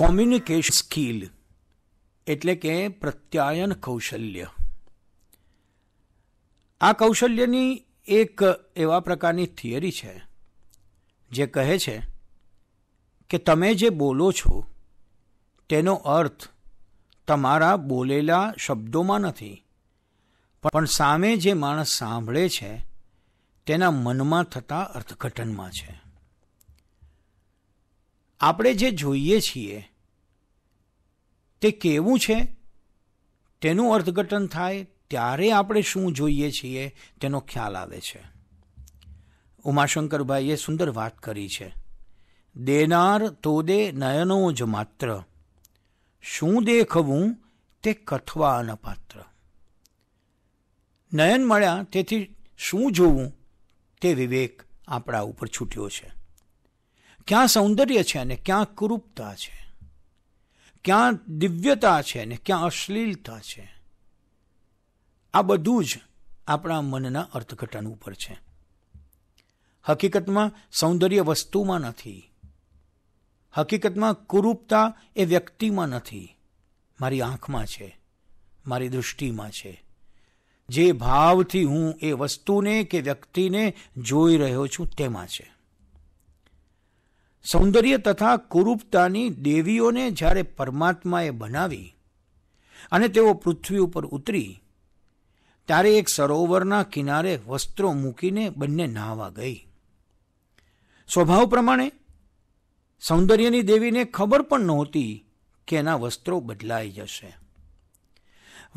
communication skill એટલે કે પ્રત્યાયન કૌશલ્ય આ કૌશલ્યની એક એવા પ્રકારની થિયરી છે જે કહે છે કે તમે જે બોલો છો તેનો અર્થ તમારા બોલેલા શબ્દોમાં નથી પણ સામે જે માણસ સાંભળે છે તેના મનમાં થતા અર્થઘટનમાં છે આપણે જે જોઈએ છીએ તે કેવું છે તેનું અર્થઘટન થાય ત્યારે આપણે શું જોઈએ છીએ તેનો ખ્યાલ આવે છે ઉમાશંકરભાઈએ સુંદર વાત કરી છે દેનાર તો દે નયનો જ માત્ર શું દેખવું તે કથવા અનપાત્ર નયન મળ્યા તેથી શું જોવું તે વિવેક આપણા ઉપર છૂટ્યો છે ક્યાં સૌંદર્ય છે અને ક્યાં કુરૂપતા છે ક્યાં દિવ્યતા છે અને ક્યાં અશ્લીલતા છે આ બધું જ આપણા મનના અર્થઘટન ઉપર છે હકીકતમાં સૌંદર્ય વસ્તુમાં નથી હકીકતમાં કુરૂપતા એ વ્યક્તિમાં નથી મારી આંખમાં છે મારી દૃષ્ટિમાં છે જે ભાવથી હું એ વસ્તુને કે વ્યક્તિને જોઈ રહ્યો છું તેમાં છે સૌંદર્ય તથા કુરૂપતાની દેવીઓને જ્યારે પરમાત્માએ બનાવી અને તેઓ પૃથ્વી ઉપર ઉતરી ત્યારે એક સરોવરના કિનારે વસ્ત્રો મૂકીને બંને નહાવા ગઈ સ્વભાવ પ્રમાણે સૌંદર્યની દેવીને ખબર પણ નહોતી કે એના વસ્ત્રો બદલાઈ જશે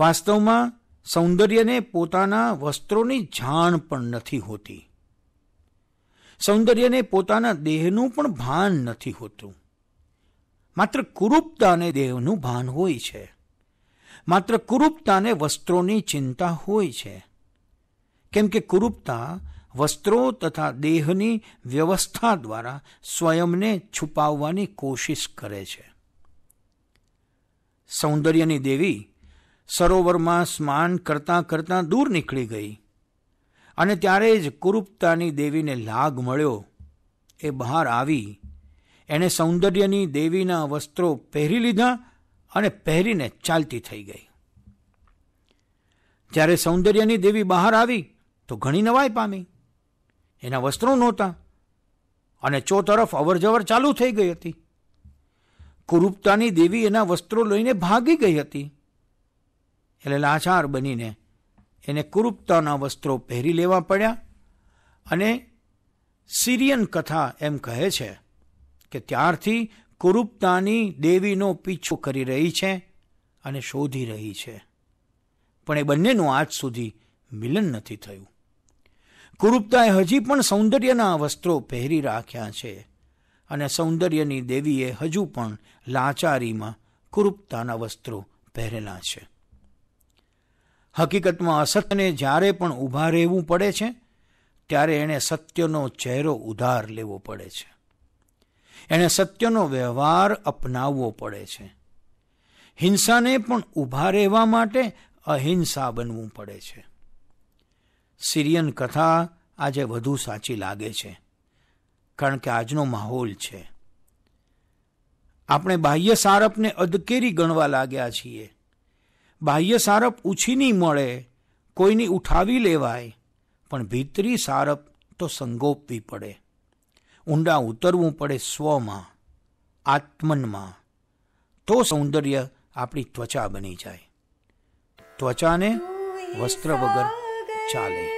વાસ્તવમાં સૌંદર્યને પોતાના વસ્ત્રોની જાણ પણ નથી હોતી સૌંદર્યને પોતાના દેહનું પણ ભાન નથી હોતું માત્ર કુરૂપતાને દેહનું ભાન હોય છે માત્ર કુરૂપતાને વસ્ત્રોની ચિંતા હોય છે કેમ કે કુરૂપતા વસ્ત્રો તથા દેહની વ્યવસ્થા દ્વારા સ્વયંને છુપાવવાની કોશિશ કરે છે સૌંદર્યની દેવી સરોવરમાં સ્નાન કરતાં કરતાં દૂર નીકળી ગઈ અને ત્યારે જ કુરૂપતાની દેવીને લાગ મળ્યો એ બહાર આવી એણે સૌંદર્યની દેવીના વસ્ત્રો પહેરી લીધા અને પહેરીને ચાલતી થઈ ગઈ જ્યારે સૌંદર્યની દેવી બહાર આવી તો ઘણી નવાઈ પામી એના વસ્ત્રો નહોતા અને ચોતરફ અવરજવર ચાલુ થઈ ગઈ હતી કુરૂપતાની દેવી એના વસ્ત્રો લઈને ભાગી ગઈ હતી એટલે લાચાર બનીને એને કુરૂપતાના વસ્ત્રો પહેરી લેવા પડ્યા અને સિરિયન કથા એમ કહે છે કે ત્યારથી કુરૂપતાની દેવીનો પીછો કરી રહી છે અને શોધી રહી છે પણ એ બંનેનું આજ સુધી મિલન નથી થયું કુરૂપતાએ હજી પણ સૌંદર્યના વસ્ત્રો પહેરી રાખ્યા છે અને સૌંદર્યની દેવીએ હજુ પણ લાચારીમાં કુરૂપતાના વસ્ત્રો પહેરેલા છે હકીકતમાં અસત્યને જ્યારે પણ ઊભા રહેવું પડે છે ત્યારે એણે સત્યનો ચહેરો ઉધાર લેવો પડે છે એણે સત્યનો વ્યવહાર અપનાવવો પડે છે હિંસાને પણ ઊભા રહેવા માટે અહિંસા બનવું પડે છે સિરિયન કથા આજે વધુ સાચી લાગે છે કારણ કે આજનો માહોલ છે આપણે બાહ્ય સારપને અદકેરી ગણવા લાગ્યા છીએ બાહ્ય સારપ નહીં મળે કોઈની ઉઠાવી લેવાય પણ ભીતરી સારપ તો સંગોપવી પડે ઊંડા ઉતરવું પડે સ્વમાં આત્મનમાં તો સૌંદર્ય આપણી ત્વચા બની જાય ત્વચાને વસ્ત્ર વગર ચાલે